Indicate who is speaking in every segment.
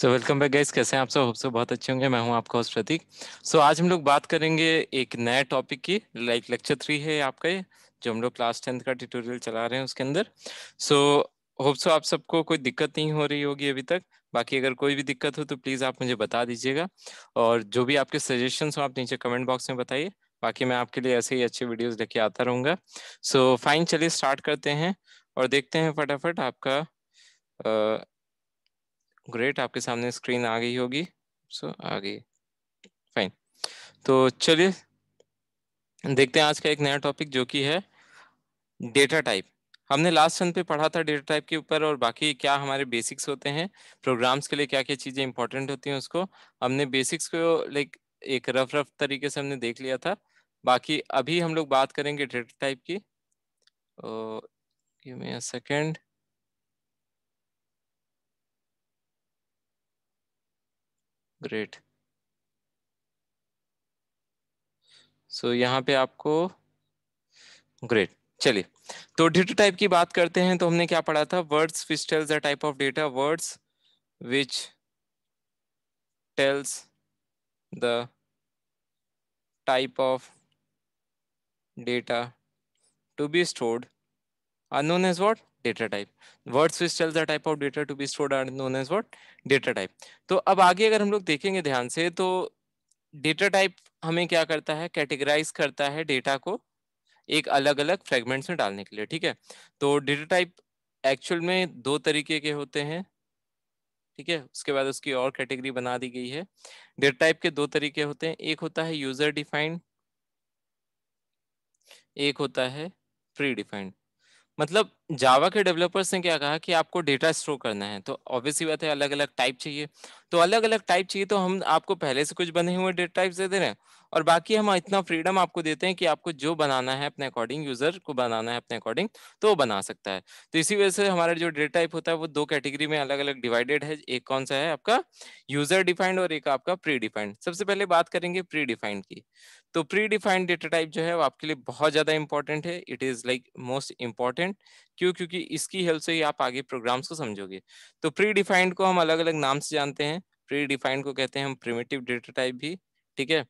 Speaker 1: So welcome back guys कैसे हैं आप सब होप सो बहुत अच्छे होंगे मैं हूं आपका होस्ट प्रतीक सो so, आज हम लोग बात करेंगे एक नए टॉपिक की लाइक लेक्चर थ्री है आपका ये जो हम लोग क्लास टेंथ का ट्यूटोरियल चला रहे हैं उसके अंदर सो होप सो आप सबको कोई दिक्कत नहीं हो रही होगी अभी तक बाकी अगर कोई भी दिक्कत हो तो प्लीज़ आप मुझे बता दीजिएगा और जो भी आपके सजेशन हो आप नीचे कमेंट बॉक्स में बताइए बाकी मैं आपके लिए ऐसे ही अच्छे वीडियोज़ लेके आता रहूँगा सो फाइन चलिए स्टार्ट करते हैं और देखते हैं फटाफट आपका ग्रेट आपके सामने स्क्रीन आ गई होगी सो आ गई फाइन तो चलिए देखते हैं आज का एक नया टॉपिक जो कि है डेटा टाइप हमने लास्ट सन पे पढ़ा था डेटा टाइप के ऊपर और बाकी क्या हमारे बेसिक्स होते हैं प्रोग्राम्स के लिए क्या क्या चीज़ें इंपॉर्टेंट होती हैं उसको हमने बेसिक्स को लाइक एक रफ रफ तरीके से हमने देख लिया था बाकी अभी हम लोग बात करेंगे डेटा टाइप की सेकेंड ग्रेट सो so, यहाँ पे आपको ग्रेट चलिए तो डेटा टाइप की बात करते हैं तो हमने क्या पढ़ा था words which tells the type of data words which tells the type of data to be stored known is what data type. Word switch tells the type of data to be stored and known as what data type. तो अब आगे अगर हम लोग देखेंगे ध्यान से तो data type हमें क्या करता है कैटेगराइज करता है डेटा को एक अलग अलग फ्रेगमेंट्स में डालने के लिए ठीक है तो डेटा टाइप एक्चुअल में दो तरीके के होते हैं ठीक है उसके बाद उसकी और कैटेगरी बना दी गई है डेटा टाइप के दो तरीके होते हैं एक होता है यूजर डिफाइंड एक होता है प्री डिफाइंड मतलब जावा के डेवलपर्स ने क्या कहा कि आपको डेटा स्टोर करना है तो ऑब्वियसली बात है अलग अलग टाइप चाहिए तो अलग अलग टाइप चाहिए तो हम आपको पहले से कुछ बने हुए डेटा टाइप्स दे दे रहे हैं और बाकी हम इतना फ्रीडम आपको देते हैं कि आपको जो बनाना है अपने अकॉर्डिंग यूजर को बनाना है अपने अकॉर्डिंग तो वो बना सकता है तो इसी वजह से हमारा जो डेटा टाइप होता है वो दो कैटेगरी में अलग अलग डिवाइडेड है एक कौन सा है आपका यूजर डिफाइंड और एक आपका प्री डिफाइंड सबसे पहले बात करेंगे प्री डिफाइंड की तो प्री डिफाइंड डेटा टाइप जो है वो आपके लिए बहुत ज़्यादा इंपॉर्टेंट है it is like most important क्यों क्योंकि इसकी हेल्प से ही आप आगे प्रोग्राम्स को समझोगे तो प्री डिफाइंड को हम अलग अलग नाम से जानते हैं प्री डिफाइंड को कहते हैं हम प्रिमेटिव डेटा टाइप भी ठीक है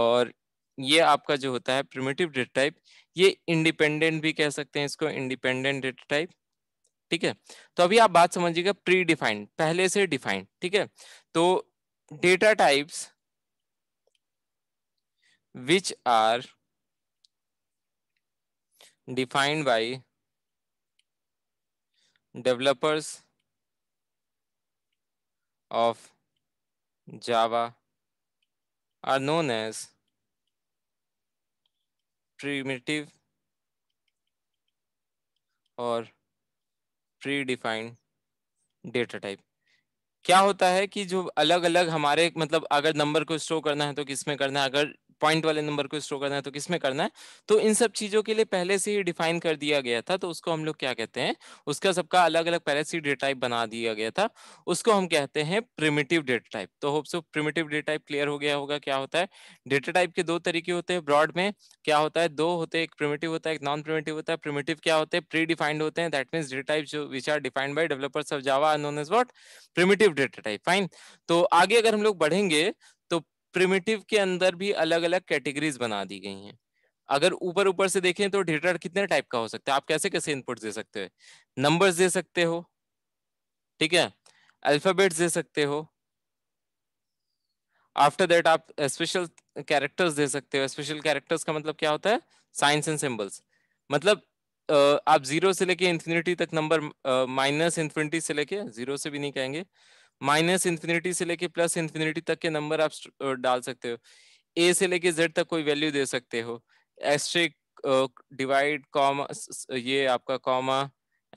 Speaker 1: और ये आपका जो होता है प्रिमेटिव डेटा टाइप ये इंडिपेंडेंट भी कह सकते हैं इसको इंडिपेंडेंट डेटा टाइप ठीक है तो अभी आप बात समझिएगा प्री डिफाइंड पहले से डिफाइंड ठीक है तो data types which are defined by developers of Java are known as primitive और predefined data type क्या होता है कि जो अलग अलग हमारे मतलब अगर नंबर को स्टोर करना है तो किस में करना है अगर पॉइंट वाले नंबर को स्टोर करना है तो किस में करना है तो इन सब चीजों के लिए पहले से ही डिफाइन कर दिया गया था तो उसको हम लोग क्या कहते हैं उसका सबका अलग अलग पहले से डेटा टाइप बना दिया गया था उसको हम कहते हैं प्रिमेटिव डेटा टाइप तो hope so primitive data type clear हो गया होगा क्या होता है डेटा टाइप के दो तरीके होते हैं ब्रॉड में क्या होता है दो होते हैं एक प्रिमेटिव होता है एक नॉन प्रिमेटिव होता है प्रिमेटिव क्या होते हैं प्री डिफाइंड होते हैं दैट मीन्स डेटा टाइप जो which are defined by developers of Java known as what primitive data type fine तो आगे अगर हम लोग बढ़ेंगे प्रिमिटिव के अंदर भी अलग अलग कैटेगरीज बना दी गई हैं अगर ऊपर ऊपर से देखें तो डेटा कितने टाइप का हो सकता है आप कैसे कैसे इनपुट दे सकते हो नंबर्स दे सकते हो ठीक है अल्फाबेट्स दे सकते हो आफ्टर दैट आप स्पेशल कैरेक्टर्स दे सकते हो स्पेशल कैरेक्टर्स का मतलब क्या होता है साइंस एंड सिंबल्स मतलब आप जीरो से लेके इन्फिनिटी तक नंबर माइनस इन्फिनिटी से लेके जीरो से भी नहीं कहेंगे माइनस इन्फिनिटी से लेके प्लस इन्फिनिटी तक के नंबर आप डाल सकते हो ए से लेके जेड तक कोई वैल्यू दे सकते हो एस्ट्रिक डिवाइड कॉमा ये आपका comma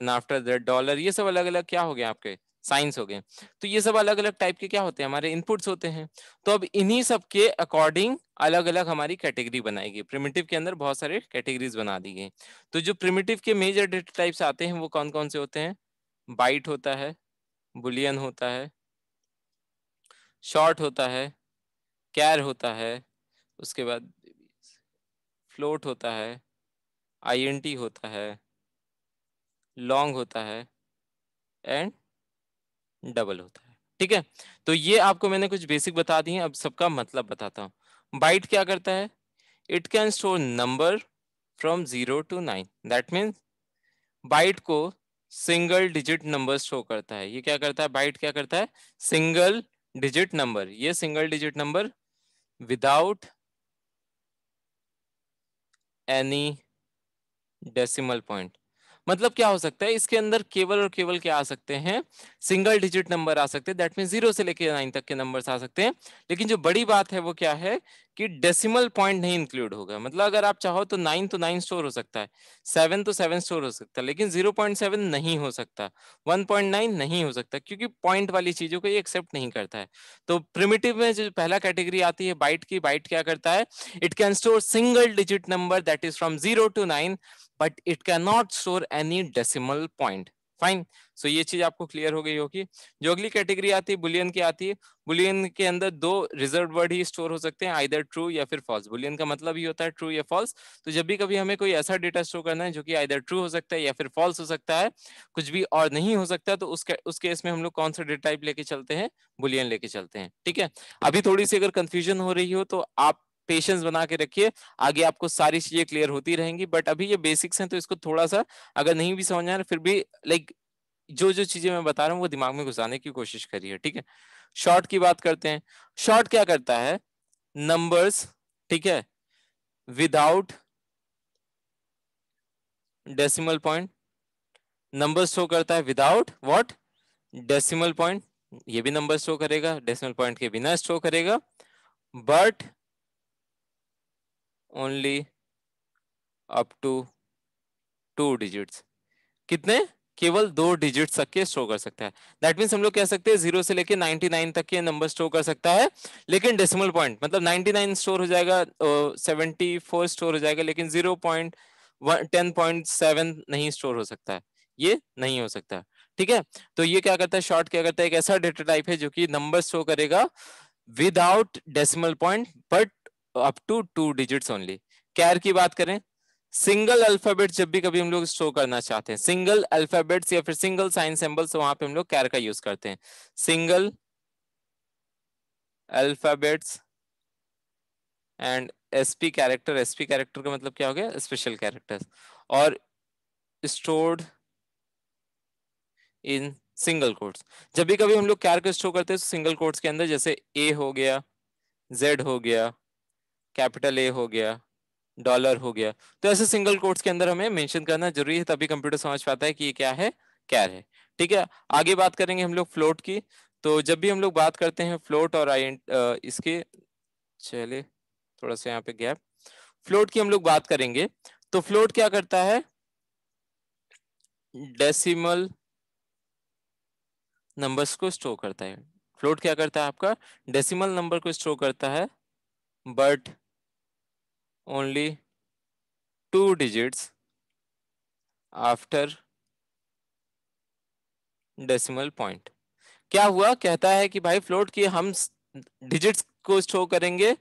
Speaker 1: and after that dollar ये सब अलग अलग क्या हो गया आपके साइंस हो गए तो ये सब अलग अलग टाइप के क्या होते हैं हमारे इनपुट्स होते हैं तो अब इन्हीं सब के अकॉर्डिंग अलग अलग हमारी कैटेगरी बनाई गई प्रिमिटिव के अंदर बहुत सारे कैटेगरीज बना दी गई तो जो प्रिमिटिव के मेजर डेटा टाइप्स आते हैं वो कौन कौन से होते हैं बाइट होता है बुलियन होता है शॉर्ट होता है कैर होता है उसके बाद फ्लोट होता है आईएनटी होता है लॉन्ग होता है एंड डबल होता है ठीक है तो ये आपको मैंने कुछ बेसिक बता दी अब सबका मतलब बताता हूँ बाइट क्या करता है it can store number from zero to nine that means byte को सिंगल डिजिट नंबर शो करता है ये क्या करता है बाइट क्या करता है सिंगल डिजिट नंबर ये single digit number without any decimal point मतलब क्या हो सकता है इसके अंदर केवल और केवल क्या आ सकते हैं सिंगल डिजिट नंबर आ सकते हैं दैट मीन जीरो से लेकर नाइन तक के नंबर्स आ सकते हैं लेकिन जो बड़ी बात है वो क्या है कि डेसिमल पॉइंट नहीं इंक्लूड होगा मतलब अगर आप चाहो तो नाइन तो नाइन स्टोर हो सकता है सेवन तो सेवन स्टोर हो सकता है लेकिन जीरो पॉइंट सेवन नहीं हो सकता वन पॉइंट नाइन नहीं हो सकता क्योंकि पॉइंट वाली चीजों को ये एक्सेप्ट नहीं करता है तो प्रिमिटिव में जो पहला कैटेगरी आती है बाइट की बाइट क्या करता है it can store single digit number that is from zero to nine but it can not store any decimal point fine so ये चीज आपको क्लियर हो गई होगी जो अगली कैटेगरी आती है बुलियन की आती है बुलियन के अंदर दो रिजर्व वर्ड ही स्टोर हो सकते हैं आइदर ट्रू या फिर फॉल्स बुलियन का मतलब ही होता है ट्रू या फॉल्स तो जब भी कभी हमें कोई ऐसा डेटा स्टोर करना है जो कि आइदर ट्रू हो सकता है या फिर फॉल्स हो सकता है कुछ भी और नहीं हो सकता तो उसके उस केस में हम लोग कौन सा डेटा टाइप लेके चलते हैं बुलियन लेके चलते हैं ठीक है अभी थोड़ी सी अगर कंफ्यूजन हो रही हो तो आप पेशेंस बना के रखिए आगे आपको सारी चीजें क्लियर होती रहेंगी बट अभी ये बेसिक्स हैं तो इसको थोड़ा सा अगर नहीं भी समझ आ रहा फिर भी लाइक जो जो चीजें मैं बता रहा हूँ वो दिमाग में घुसाने की कोशिश करिए ठीक है शॉर्ट की बात करते हैं शॉर्ट क्या करता है नंबर्स ठीक है without decimal point number show करता है विदाउट व्हाट डेसिमल पॉइंट ये भी नंबर शो करेगा डेसिमल पॉइंट के बिना शो करेगा but only up to two digits कितने केवल दो डिजिट तक के स्टोर कर सकता है दैट मीन्स हम लोग कह सकते हैं जीरो से लेके 99 तक के नंबर स्टोर कर सकता है लेकिन डेसिमल पॉइंट मतलब 99 स्टोर हो जाएगा सेवेंटी फोर स्टोर हो जाएगा लेकिन zero point ten point seven नहीं स्टोर हो सकता है ये नहीं हो सकता ठीक है तो ये क्या करता है शॉर्ट क्या करता है एक ऐसा डेटा टाइप है जो कि नंबर स्टोर करेगा without decimal point but up to two digits only char की बात करें सिंगल अल्फाबेट जब भी कभी हम लोग शो करना चाहते हैं सिंगल अल्फाबेट्स या फिर सिंगल साइन सिंबल्स वहां पे हम लोग कैर का यूज करते हैं single alphabets and SP character SP character का मतलब क्या हो गया स्पेशल कैरेक्टर्स और स्टोर्ड इन सिंगल कोड्स जब भी कभी हम लोग कैर को स्टोर करते हैं सिंगल तो कोड्स के अंदर जैसे ए हो गया जेड हो गया कैपिटल ए हो गया डॉलर हो गया तो ऐसे सिंगल कोट्स के अंदर हमें मेंशन करना जरूरी है तभी कंप्यूटर समझ पाता है कि ये क्या है कैर है ठीक है आगे बात करेंगे हम लोग फ्लोट की तो जब भी हम लोग बात करते हैं फ्लोट और आई इसके चले थोड़ा सा यहाँ पे गैप फ्लोट की हम लोग बात करेंगे तो फ्लोट क्या करता है डेसिमल नंबर्स को स्टोर करता है फ्लोट क्या करता है आपका डेसिमल नंबर को स्टोर करता है but only two digits after decimal point. क्या हुआ कहता है कि भाई फ्लोट की हम डिजिट्स को स्टोर करेंगे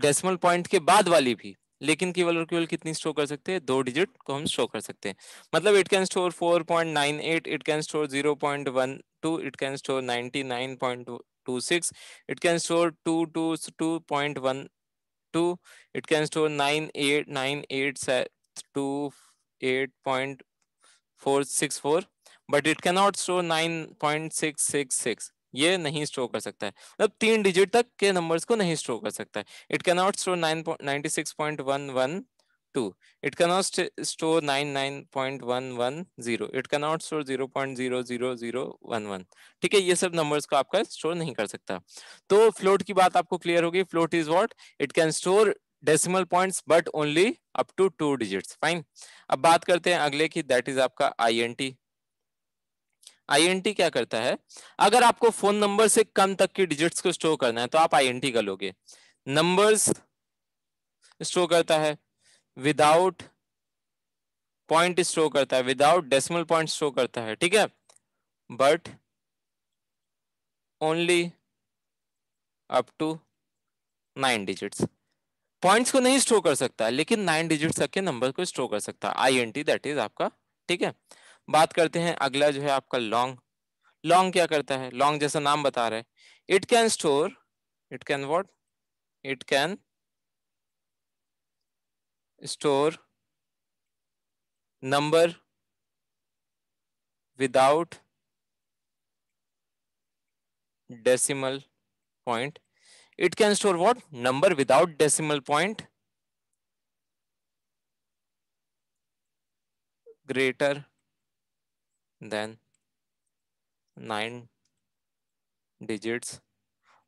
Speaker 1: डेसिमल पॉइंट के बाद वाली भी लेकिन केवल और केवल कितनी स्टोर कर सकते हैं दो डिजिट को हम स्टोर कर सकते हैं मतलब it can store 4.98 it can store 0.12 it can store 99.26 it can store 2 it can store 9898728.464 but it can not store 9.666 ये नहीं स्टोर कर सकता है मतलब तीन डिजिट तक के नंबर्स को नहीं स्टोर कर सकता है it can not store one two. It cannot st store zero. It cannot store one. ठीक है ये सब numbers को आपका स्टोर नहीं कर सकता तो float की बात आपको clear होगी Float is what? It can store decimal points but only up to two digits. Fine अब बात करते हैं अगले की दैट इज आपका int. INT क्या करता है अगर आपको फोन नंबर से कम तक की डिजिट्स को स्टोर करना है तो आप INT कर लोगे नंबर्स स्टोर करता है विदाउट पॉइंट स्टोर करता है विदाउट डेसिमल पॉइंट स्टोर करता है ठीक है but only up to nine digits points को नहीं स्टोर कर सकता लेकिन नाइन डिजिट तक के नंबर को स्टोर कर सकता है I N T that is आपका ठीक है बात करते हैं अगला जो है आपका लॉन्ग लॉन्ग क्या करता है लॉन्ग जैसा नाम बता रहे it can store it can what it can store number without decimal point it can store what number without decimal point greater than 9 digits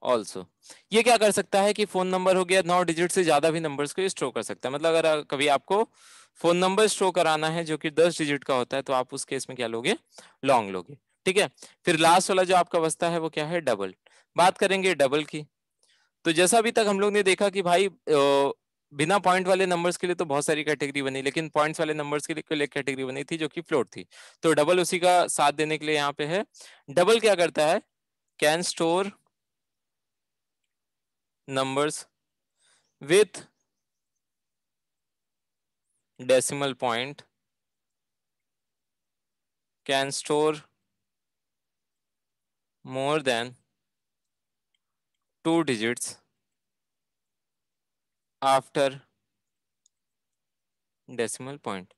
Speaker 1: also ये क्या कर सकता है कि फोन नंबर हो गया नौ डिजिट से ज्यादा भी नंबर्स को स्टोर कर सकता है मतलब अगर कभी आपको फोन नंबर स्टोर कराना है जो कि दस डिजिट का होता है तो आप उस केस में क्या लोगे लॉन्ग लोगे ठीक है फिर लास्ट वाला जो आपका बचता है वो क्या है डबल बात करेंगे डबल की तो जैसा अभी तक हम लोग ने देखा कि भाई बिना पॉइंट वाले नंबर्स के लिए तो बहुत सारी कैटेगरी बनी लेकिन पॉइंट्स वाले नंबर्स के लिए कैटेगरी बनी थी जो कि फ्लोट थी तो डबल उसी का साथ देने के लिए यहाँ पे है डबल क्या करता है can store numbers with decimal point can store more than two digits after decimal point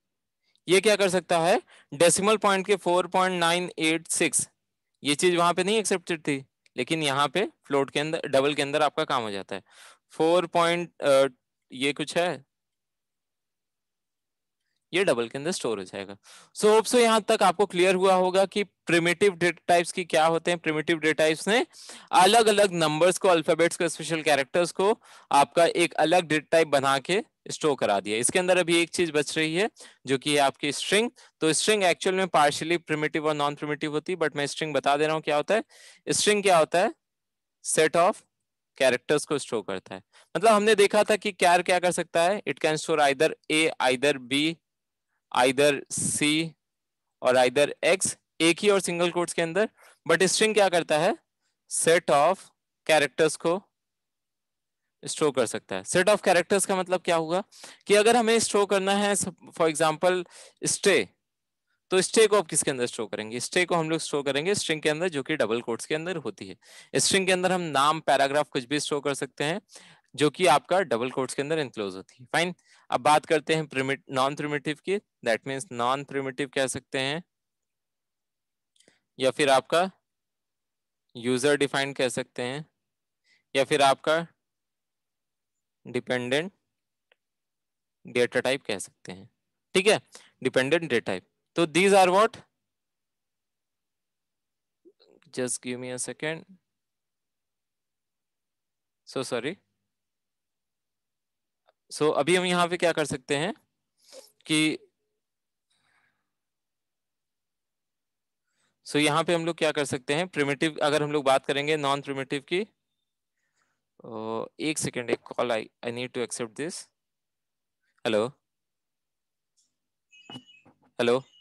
Speaker 1: ये क्या कर सकता है डेसिमल पॉइंट के 4.986 ये चीज वहां पे नहीं एक्सेप्टेड थी लेकिन यहाँ पे फ्लोट के अंदर डबल के अंदर आपका काम हो जाता है फोर पॉइंट uh, ये कुछ है ये डबल के अंदर स्टोर हो जाएगा सो होप सो यहाँ तक आपको क्लियर हुआ होगा कि प्रिमेटिव डेटा टाइप्स की क्या होते हैं प्रिमेटिव डेटा टाइप्स ने अलग अलग नंबर्स को अल्फाबेट्स को स्पेशल कैरेक्टर्स को आपका एक अलग डेटा टाइप बना के स्टोर करा दिया इसके अंदर अभी एक चीज बच रही है जो कि आपकी स्ट्रिंग तो स्ट्रिंग एक्चुअल में पार्शियली प्रिमेटिव और नॉन प्रिमेटिव होती है बट मैं स्ट्रिंग बता दे रहा हूँ क्या होता है स्ट्रिंग क्या होता है सेट ऑफ कैरेक्टर्स को स्टोर करता है मतलब हमने देखा था कि कैर क्या कर सकता है it can store either A either B either C और आइदर एक्स एक ही और सिंगल कोट्स के अंदर बट स्ट्रिंग क्या करता है सेट ऑफ कैरेक्टर्स को स्टोर कर सकता है सेट ऑफ कैरेक्टर्स का मतलब क्या होगा कि अगर हमें स्टोर करना है फॉर एग्जाम्पल स्टे तो स्टे को आप किसके अंदर स्टोर करेंगे स्टे को हम लोग स्टोर करेंगे स्ट्रिंग के अंदर जो कि डबल कोट्स के अंदर होती है स्ट्रिंग के अंदर हम नाम पैराग्राफ कुछ भी स्टोर कर सकते हैं जो कि आपका डबल कोट्स के अंदर इंक्लोज होती है फाइन अब बात करते हैं नॉन प्रिमेटिव की दैट मीन्स नॉन प्रिमेटिव कह सकते हैं या फिर आपका यूजर डिफाइंड कह सकते हैं या फिर आपका डिपेंडेंट डेटा टाइप कह सकते हैं ठीक है डिपेंडेंट डेटा टाइप तो these are what just give me a second so sorry so अभी हम यहां पे क्या कर सकते हैं कि सो so यहाँ पे हम लोग क्या कर सकते हैं प्रिमेटिव अगर हम लोग बात करेंगे नॉन प्रिमेटिव की Oh, uh, one second. A call. I I need to accept this. Hello. Hello.